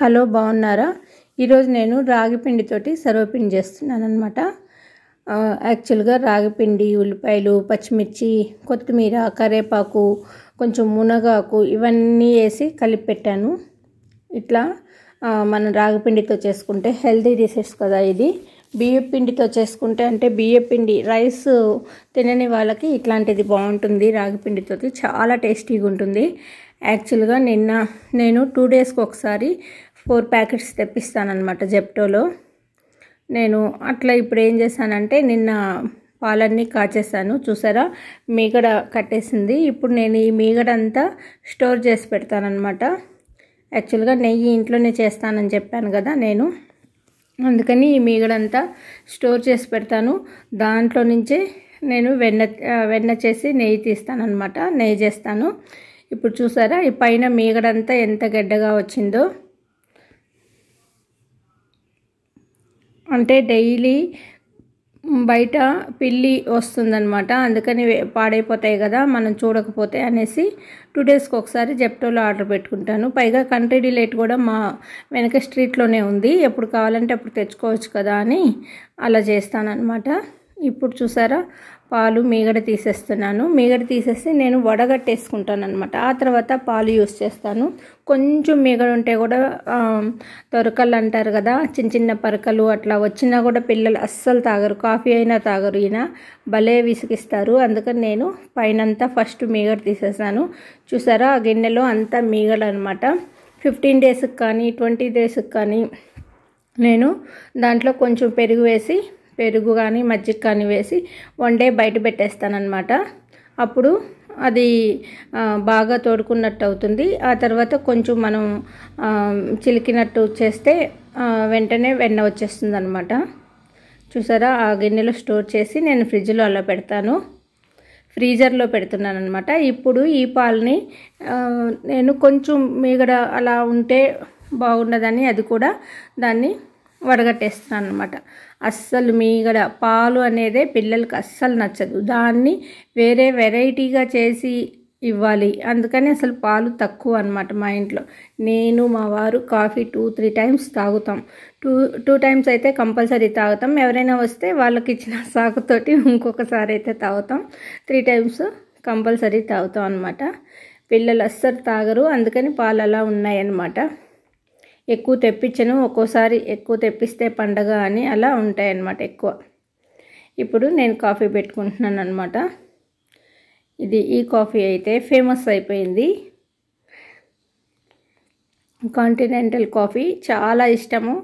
hello బాగున్నారా ఈరోజు నేను రాగిపిండితోటి సర్వపిండి చేస్తున్నాను అనమాట యాక్చువల్గా రాగిపిండి ఉల్లిపాయలు పచ్చిమిర్చి కొత్తిమీర కరేపాకు కొంచెం మునగాకు ఇవన్నీ వేసి కలిపి పెట్టాను ఇట్లా మనం రాగిపిండితో చేసుకుంటే హెల్దీ డిషెస్ కదా ఇది బియ్య పిండితో చేసుకుంటే అంటే బియ్య పిండి రైస్ తినని వాళ్ళకి ఇట్లాంటిది బాగుంటుంది రాగిపిండితో చాలా టేస్టీగా ఉంటుంది యాక్చువల్గా నిన్న నేను టూ డేస్కి ఒకసారి ఫోర్ ప్యాకెట్స్ తెప్పిస్తానమాట జెప్టోలో నేను అట్లా ఇప్పుడు ఏం చేశానంటే నిన్న పాలన్నీ కాచేసాను చూసారా మీగడ కట్టేసింది ఇప్పుడు నేను ఈ మీగడంతా స్టోర్ చేసి పెడతానమాట యాక్చువల్గా నెయ్యి ఇంట్లోనే చేస్తానని చెప్పాను కదా నేను అందుకని ఈ మీగడంతా స్టోర్ చేసి పెడతాను దాంట్లో నుంచే నేను వెన్న వెన్న చేసి నెయ్యి తీస్తానమాట నెయ్యి చేస్తాను ఇప్పుడు చూసారా ఈ పైన మీగడంతా ఎంత గడ్డగా వచ్చిందో అంటే డైలీ బయట పిల్లి వస్తుందనమాట అందుకని పాడైపోతాయి కదా మనం చూడకపోతే అనేసి టూ డేస్కి ఒకసారి జెప్టోలో ఆర్డర్ పెట్టుకుంటాను పైగా కంట్రీ డిలైట్ కూడా మా వెనక స్ట్రీట్లోనే ఉంది ఎప్పుడు కావాలంటే అప్పుడు తెచ్చుకోవచ్చు కదా అని అలా అనమాట ఇప్పుడు చూసారా పాలు మీగడ తీసేస్తున్నాను మీగడ తీసేసి నేను వడగట్టేసుకుంటాను అనమాట ఆ తర్వాత పాలు యూస్ చేస్తాను కొంచెం మీగడ ఉంటే కూడా దొరకలు అంటారు కదా చిన్న చిన్న పరకలు అట్లా వచ్చినా కూడా పిల్లలు అస్సలు తాగరు కాఫీ అయినా తాగరు ఈయన భలే విసిగిస్తారు అందుకని నేను పైనంతా ఫస్ట్ మీగడ తీసేసాను చూసారా ఆ గిన్నెలో అంతా మీగడ అనమాట ఫిఫ్టీన్ డేస్కి కానీ ట్వంటీ డేస్కి కానీ నేను దాంట్లో కొంచెం పెరుగు వేసి పెరుగు కానీ మజ్జిగ కానీ వేసి వన్ డే బయట పెట్టేస్తానమాట అప్పుడు అది బాగా తోడుకున్నట్టు అవుతుంది ఆ తర్వాత కొంచెం మనం చిలికినట్టు చేస్తే వెంటనే వెన్న వచ్చేస్తుంది అనమాట చూసారా ఆ గిన్నెలో స్టోర్ చేసి నేను ఫ్రిడ్జ్లో అలా పెడతాను ఫ్రీజర్లో పెడుతున్నాను అనమాట ఇప్పుడు ఈ పాలని నేను కొంచెం మీగడ అలా ఉంటే బాగున్నదని అది కూడా దాన్ని వడగట్టేస్తున్నాను అనమాట అస్సలు మీగడ పాలు అనేదే పిల్లలకి అస్సలు నచ్చదు దాన్ని వేరే వెరైటీగా చేసి ఇవ్వాలి అందుకని అసలు పాలు తక్కువ అనమాట మా ఇంట్లో నేను మా వారు కాఫీ టూ త్రీ టైమ్స్ తాగుతాం టూ టూ టైమ్స్ అయితే కంపల్సరీ తాగుతాం ఎవరైనా వస్తే వాళ్ళకి ఇచ్చిన సాకుతోటి ఇంకొకసారి అయితే తాగుతాం త్రీ టైమ్స్ కంపల్సరీ తాగుతాం అనమాట పిల్లలు అస్సలు తాగరు అందుకని పాలు అలా ఉన్నాయన్నమాట ఎక్కువ తెప్పించను ఒక్కోసారి ఎక్కువ తెప్పిస్తే పండగ అని అలా ఉంటాయన్నమాట ఎక్కువ ఇప్పుడు నేను కాఫీ పెట్టుకుంటున్నాను అనమాట ఇది ఈ కాఫీ అయితే ఫేమస్ అయిపోయింది కాంటినెంటల్ కాఫీ చాలా ఇష్టము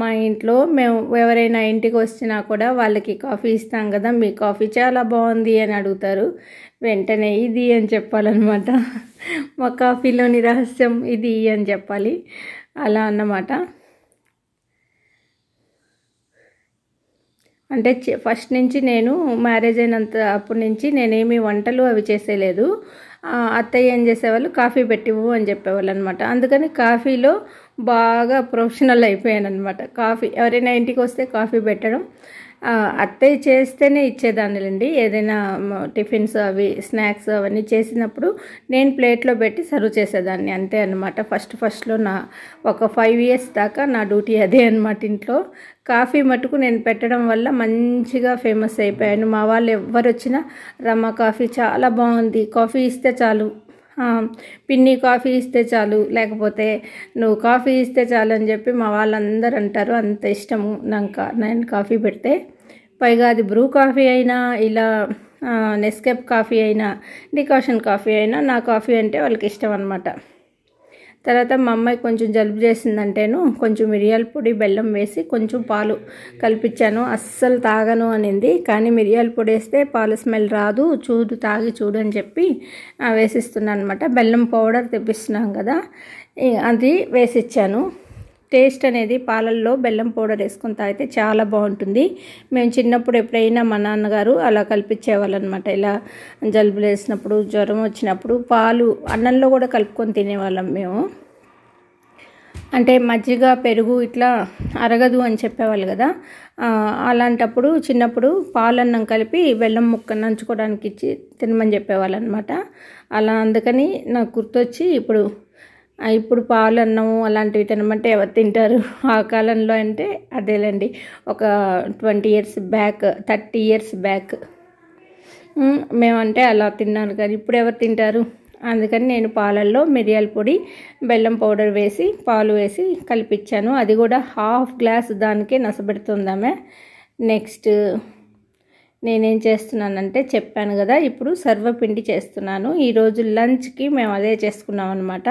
మా ఇంట్లో మేము ఎవరైనా ఇంటికి వచ్చినా కూడా వాళ్ళకి కాఫీ ఇస్తాం కదా మీ కాఫీ చాలా బాగుంది అని అడుగుతారు వెంటనే ఇది అని చెప్పాలన్నమాట మా కాఫీలోని రహస్యం ఇది అని చెప్పాలి అలా అన్నమాట అంటే ఫస్ట్ నుంచి నేను మ్యారేజ్ అయినంత అప్పటి నుంచి నేనేమి వంటలు అవి చేసేలేదు అత్తయ్య ఏం చేసేవాళ్ళు కాఫీ పెట్టివు అని చెప్పేవాళ్ళు అనమాట అందుకని కాఫీలో బాగా ప్రొఫెషనల్ అయిపోయాను అనమాట కాఫీ ఎవరైనా ఇంటికి వస్తే కాఫీ పెట్టడం అత్తయ్య చేస్తేనే ఇచ్చేదానిలండి ఏదైనా టిఫిన్స్ అవి స్నాక్స్ అవన్నీ చేసినప్పుడు నేను ప్లేట్లో పెట్టి సర్వ్ చేసేదాన్ని అంతే అనమాట ఫస్ట్ ఫస్ట్లో నా ఒక ఫైవ్ ఇయర్స్ దాకా నా డ్యూటీ అదే అనమాట ఇంట్లో కాఫీ మటుకు నేను పెట్టడం వల్ల మంచిగా ఫేమస్ అయిపోయాను మా వాళ్ళు ఎవరు వచ్చినా రమ్మ కాఫీ చాలా బాగుంది కాఫీ ఇస్తే చాలు పిన్ని కాఫీ ఇస్తే చాలు లేకపోతే నువ్వు కాఫీ ఇస్తే చాలు అని చెప్పి మా వాళ్ళందరూ అంటారు అంత ఇష్టము నాకు నేను కాఫీ పెడితే పైగా అది బ్రూ కాఫీ అయినా ఇలా నెస్కెప్ కాఫీ అయినా డికాషన్ కాఫీ అయినా నా కాఫీ అంటే వాళ్ళకి ఇష్టం అనమాట తర్వాత మా అమ్మాయి కొంచెం జలుబు చేసిందంటేను కొంచెం మిరియాల పొడి బెల్లం వేసి కొంచెం పాలు కల్పించాను అస్సలు తాగను అనింది కానీ మిరియాల పొడి వేస్తే పాలు స్మెల్ రాదు చూడు తాగి చూడు అని చెప్పి వేసిస్తున్నాను అనమాట బెల్లం పౌడర్ తెప్పిస్తున్నాం కదా అది వేసిచ్చాను టేస్ట్ అనేది పాలల్లో బెల్లం పౌడర్ వేసుకుని తాగితే చాలా బాగుంటుంది మేము చిన్నప్పుడు ఎప్పుడైనా మా నాన్నగారు అలా అనమాట ఇలా జలుబులు వేసినప్పుడు జ్వరం వచ్చినప్పుడు పాలు అన్నంలో కూడా కలుపుకొని తినేవాళ్ళం మేము అంటే మజ్జిగ పెరుగు ఇట్లా అరగదు అని చెప్పేవాళ్ళు కదా అలాంటప్పుడు చిన్నప్పుడు పాలన్నం కలిపి బెల్లం ముక్క నంచుకోవడానికి ఇచ్చి తినమని చెప్పేవాళ్ళు అనమాట అలా అందుకని నాకు గుర్తొచ్చి ఇప్పుడు ఇప్పుడు పాలు అన్నము అలాంటివి తినమంటే ఎవరు తింటారు ఆ కాలంలో అంటే అదేలేండి ఒక twenty years back thirty years back మేమంటే అలా తిన్నాను కానీ ఇప్పుడు ఎవరు తింటారు అందుకని నేను పాలల్లో మిరియాల పొడి బెల్లం పౌడర్ వేసి పాలు వేసి కలిపించాను అది కూడా హాఫ్ గ్లాస్ దానికే నసబెడుతుందామే నెక్స్ట్ నేనేం చేస్తున్నానంటే చెప్పాను కదా ఇప్పుడు సర్వపిండి చేస్తున్నాను ఈరోజు లంచ్కి మేము అదే చేసుకున్నాం అనమాట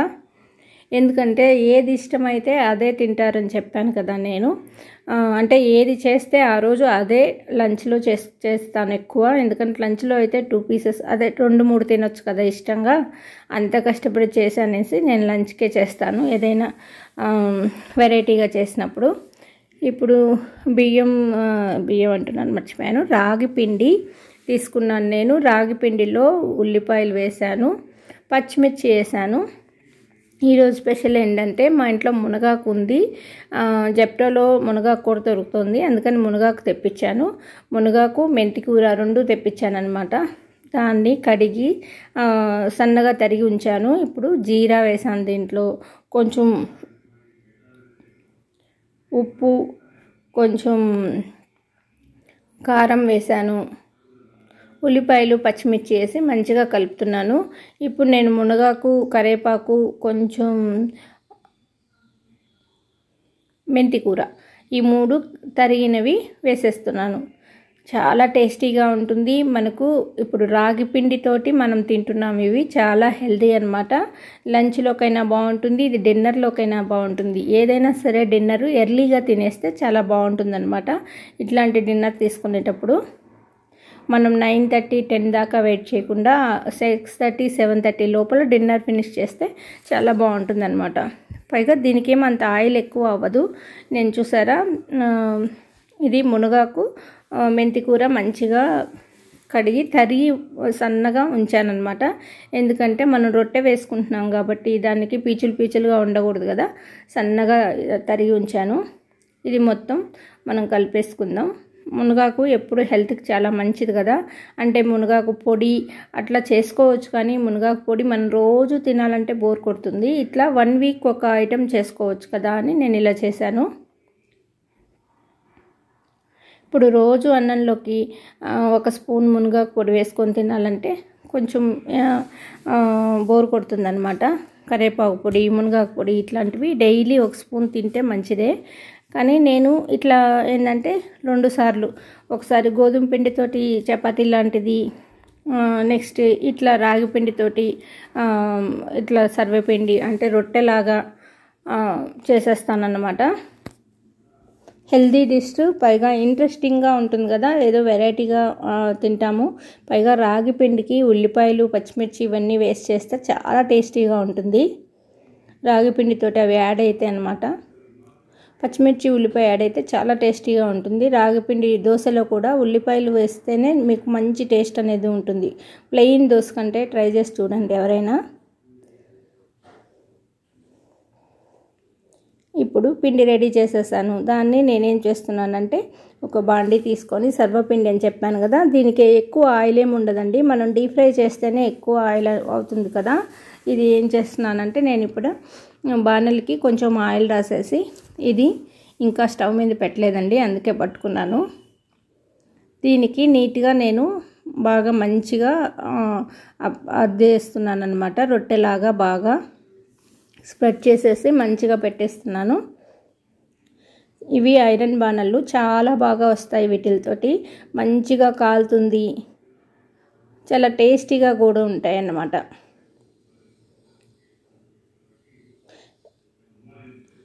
ఎందుకంటే ఏది ఇష్టమైతే అదే తింటారని చెప్పాను కదా నేను అంటే ఏది చేస్తే ఆ రోజు అదే లంచ్లో చే చేస్తాను ఎక్కువ ఎందుకంటే లంచ్లో అయితే టూ పీసెస్ అదే రెండు మూడు తినొచ్చు కదా ఇష్టంగా అంత కష్టపడి చేశానేసి నేను లంచ్కే చేస్తాను ఏదైనా వెరైటీగా చేసినప్పుడు ఇప్పుడు బియ్యం బియ్యం అంటున్నాను మర్చిపోయాను రాగి పిండి తీసుకున్నాను నేను రాగి పిండిలో ఉల్లిపాయలు వేశాను పచ్చిమిర్చి వేసాను ఈరోజు స్పెషల్ ఏంటంటే మా ఇంట్లో మునగాకు ఉంది జప్టోలో మునగాకు కూడా దొరుకుతుంది అందుకని మునగాకు తెప్పించాను మునగాకు మెంతి కూర రెండు తెప్పించాను అనమాట దాన్ని కడిగి సన్నగా తరిగి ఉంచాను ఇప్పుడు జీరా వేసాను దీంట్లో కొంచెం ఉప్పు కొంచెం కారం వేశాను ఉల్లిపాయలు పచ్చిమిర్చి వేసి మంచిగా కలుపుతున్నాను ఇప్పుడు నేను మునగాకు కరేపాకు కొంచెం మెంతి కూర ఈ మూడు తరిగినవి వేసేస్తున్నాను చాలా టేస్టీగా ఉంటుంది మనకు ఇప్పుడు రాగి పిండితోటి మనం తింటున్నాం ఇవి చాలా హెల్దీ అనమాట లంచ్లోకైనా బాగుంటుంది ఇది డిన్నర్లోకైనా బాగుంటుంది ఏదైనా సరే డిన్నర్ ఎర్లీగా తినేస్తే చాలా బాగుంటుంది ఇట్లాంటి డిన్నర్ తీసుకునేటప్పుడు మనం నైన్ థర్టీ టెన్ దాకా వెయిట్ చేయకుండా సిక్స్ థర్టీ సెవెన్ థర్టీ లోపల డిన్నర్ ఫినిష్ చేస్తే చాలా బాగుంటుంది అనమాట పైగా దీనికేం అంత ఆయిల్ ఎక్కువ అవ్వదు నేను చూసారా ఇది మునగాకు మెంతి కూర మంచిగా కడిగి తరిగి సన్నగా అనమాట ఎందుకంటే మనం రొట్టె వేసుకుంటున్నాం కాబట్టి దానికి పీచులు పీచులుగా ఉండకూడదు కదా సన్నగా తరిగి ఉంచాను ఇది మొత్తం మనం కలిపేసుకుందాం మునగాకు ఎప్పుడు హెల్త్కి చాలా మంచిది కదా అంటే మునగాకు పొడి అట్లా చేసుకోవచ్చు కానీ మునగాకు పొడి మనం రోజు తినాలంటే బోర్ కొడుతుంది ఇట్లా వన్ వీక్ ఒక ఐటెం చేసుకోవచ్చు కదా అని నేను ఇలా చేశాను ఇప్పుడు రోజు అన్నంలోకి ఒక స్పూన్ మునగాకు పొడి వేసుకొని తినాలంటే కొంచెం బోర్ కొడుతుందనమాట కరేపాకు పొడి మునగాకు పొడి ఇట్లాంటివి డైలీ ఒక స్పూన్ తింటే మంచిదే కానీ నేను ఇట్లా ఏంటంటే రెండు సార్లు ఒకసారి గోధుమ పిండితోటి చపాతీ లాంటిది నెక్స్ట్ ఇట్లా రాగి పిండితోటి ఇట్లా సర్వేపిండి అంటే రొట్టెలాగా చేసేస్తానన్నమాట హెల్దీ డిష్ పైగా ఇంట్రెస్టింగ్గా ఉంటుంది కదా ఏదో వెరైటీగా తింటాము పైగా రాగి పిండికి ఉల్లిపాయలు పచ్చిమిర్చి ఇవన్నీ వేస్ట్ చేస్తే చాలా టేస్టీగా ఉంటుంది రాగి పిండితోటి అవి యాడ్ అయితే అనమాట పచ్చిమిర్చి ఉల్లిపాయ యాడ్ అయితే చాలా టేస్టీగా ఉంటుంది రాగిపిండి దోశలో కూడా ఉల్లిపాయలు వేస్తేనే మీకు మంచి టేస్ట్ అనేది ఉంటుంది ప్లెయిన్ దోశ కంటే ట్రై చేసి చూడండి ఎవరైనా ఇప్పుడు పిండి రెడీ చేసేసాను దాన్ని నేనేం చేస్తున్నానంటే ఒక బాండి తీసుకొని సర్వపిండి అని చెప్పాను కదా దీనికి ఎక్కువ ఆయిల్ ఏమి ఉండదండి మనం డీప్ ఫ్రై చేస్తేనే ఎక్కువ ఆయిల్ అవుతుంది కదా ఇది ఏం చేస్తున్నానంటే నేను ఇప్పుడు బాణలికి కొంచెం ఆయిల్ రాసేసి ఇది ఇంకా స్టవ్ మీద పెట్టలేదండి అందుకే పట్టుకున్నాను దీనికి నీట్గా నేను బాగా మంచిగా అద్దేస్తున్నాను అనమాట రొట్టెలాగా బాగా స్ప్రెడ్ చేసేసి మంచిగా పెట్టేస్తున్నాను ఇవి ఐరన్ బాణళ్ళు చాలా బాగా వస్తాయి వీటితోటి మంచిగా కాలుతుంది చాలా టేస్టీగా కూడా ఉంటాయి అన్నమాట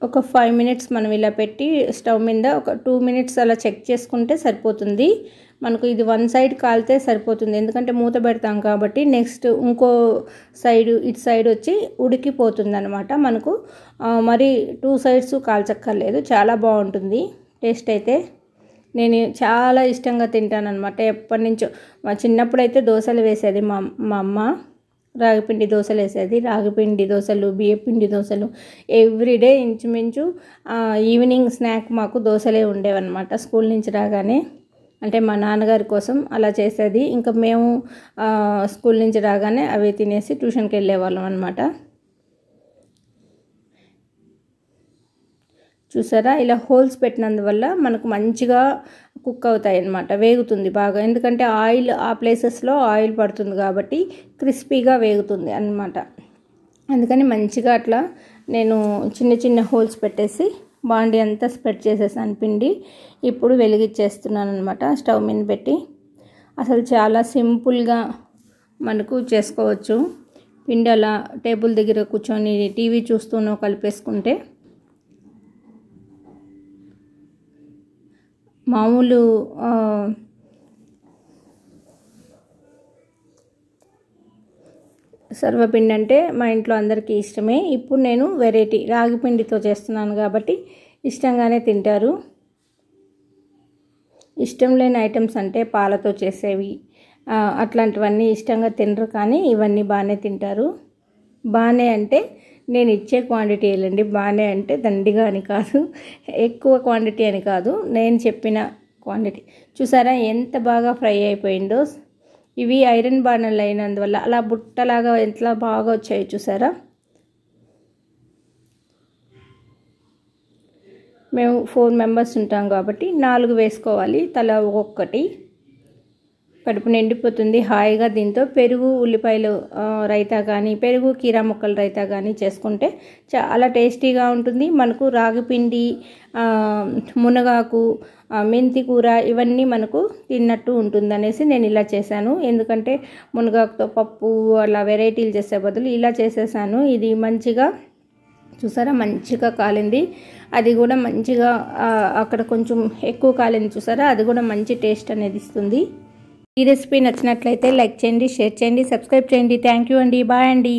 ఒక ఫైవ్ మినిట్స్ మనం ఇలా పెట్టి స్టవ్ మీద ఒక టూ మినిట్స్ అలా చెక్ చేసుకుంటే సరిపోతుంది మనకు ఇది వన్ సైడ్ కాలితే సరిపోతుంది ఎందుకంటే మూత పెడతాం కాబట్టి నెక్స్ట్ ఇంకో సైడ్ ఇటు సైడ్ వచ్చి ఉడికిపోతుంది అనమాట మనకు మరి టూ సైడ్స్ కాల్చక్కర్లేదు చాలా బాగుంటుంది టేస్ట్ అయితే నేను చాలా ఇష్టంగా తింటాను అనమాట ఎప్పటి నుంచో మా చిన్నప్పుడైతే దోశలు వేసేది మా మా అమ్మ రాగిపిండి దోశలు వేసేది రాగిపిండి దోశలు బియ్యపిండి దోశలు ఎవ్రీడే ఇంచుమించు ఈవినింగ్ స్నాక్ మాకు దోశలే ఉండేవన్నమాట స్కూల్ నుంచి రాగానే అంటే మా నాన్నగారి కోసం అలా చేసేది ఇంకా మేము స్కూల్ నుంచి రాగానే అవి తినేసి ట్యూషన్కి వెళ్ళేవాళ్ళం అనమాట చూసారా ఇలా హోల్స్ పెట్టినందువల్ల మనకు మంచిగా కుక్ అవుతాయి అన్నమాట వేగుతుంది బాగా ఎందుకంటే ఆయిల్ ఆ ప్లేసెస్లో ఆయిల్ పడుతుంది కాబట్టి క్రిస్పీగా వేగుతుంది అనమాట అందుకని మంచిగా అట్లా నేను చిన్న చిన్న హోల్స్ పెట్టేసి బాండి అంతా స్ప్రెడ్ చేసేసాను పిండి ఇప్పుడు వెలిగిచ్చేస్తున్నాను అనమాట స్టవ్ మీద పెట్టి అసలు చాలా సింపుల్గా మనకు చేసుకోవచ్చు పిండి అలా టేబుల్ దగ్గర కూర్చొని టీవీ చూస్తూనో కలిపేసుకుంటే మామూలు సర్వపిండి అంటే మా ఇంట్లో అందరికీ ఇష్టమే ఇప్పుడు నేను వెరైటీ రాగి పిండితో చేస్తున్నాను కాబట్టి ఇష్టంగానే తింటారు ఇష్టం లేని ఐటమ్స్ అంటే పాలతో చేసేవి అట్లాంటివన్నీ ఇష్టంగా తినరు కానీ ఇవన్నీ బాగానే తింటారు బాగానే అంటే నేను ఇచ్చే క్వాంటిటీ వెళ్ళండి బాగానే అంటే దండిగా అని కాదు ఎక్కువ క్వాంటిటీ అని కాదు నేను చెప్పిన క్వాంటిటీ చూసారా ఎంత బాగా ఫ్రై అయిపోయిందో ఇవి ఐరన్ బాణలు అయినందువల్ల అలా బుట్టలాగా ఎంత బాగా వచ్చాయి చూసారా మేము ఫోర్ మెంబర్స్ ఉంటాం కాబట్టి నాలుగు వేసుకోవాలి తల ఒక్కొక్కటి కడుపు నిండిపోతుంది హాయిగా దీంతో పెరుగు ఉల్లిపాయలు రైతా కానీ పెరుగు కీరా ముక్కలు రైతా కానీ చేసుకుంటే చాలా టేస్టీగా ఉంటుంది మనకు రాగిపిండి మునగాకు మెంతి కూర ఇవన్నీ మనకు తిన్నట్టు ఉంటుంది అనేసి నేను ఇలా చేశాను ఎందుకంటే మునగాకుతో పప్పు అలా వెరైటీలు చేసే బదులు ఇలా చేసేసాను ఇది మంచిగా చూసారా మంచిగా కాలింది అది కూడా మంచిగా అక్కడ కొంచెం ఎక్కువ కాలింది చూసారా అది కూడా మంచి టేస్ట్ అనేది ఇస్తుంది ఈ రెసిపీ నచ్చినట్లయితే లైక్ చేయండి షేర్ చేయండి సబ్స్క్రైబ్ చేయండి థ్యాంక్ యూ అండి బాయ్ అండి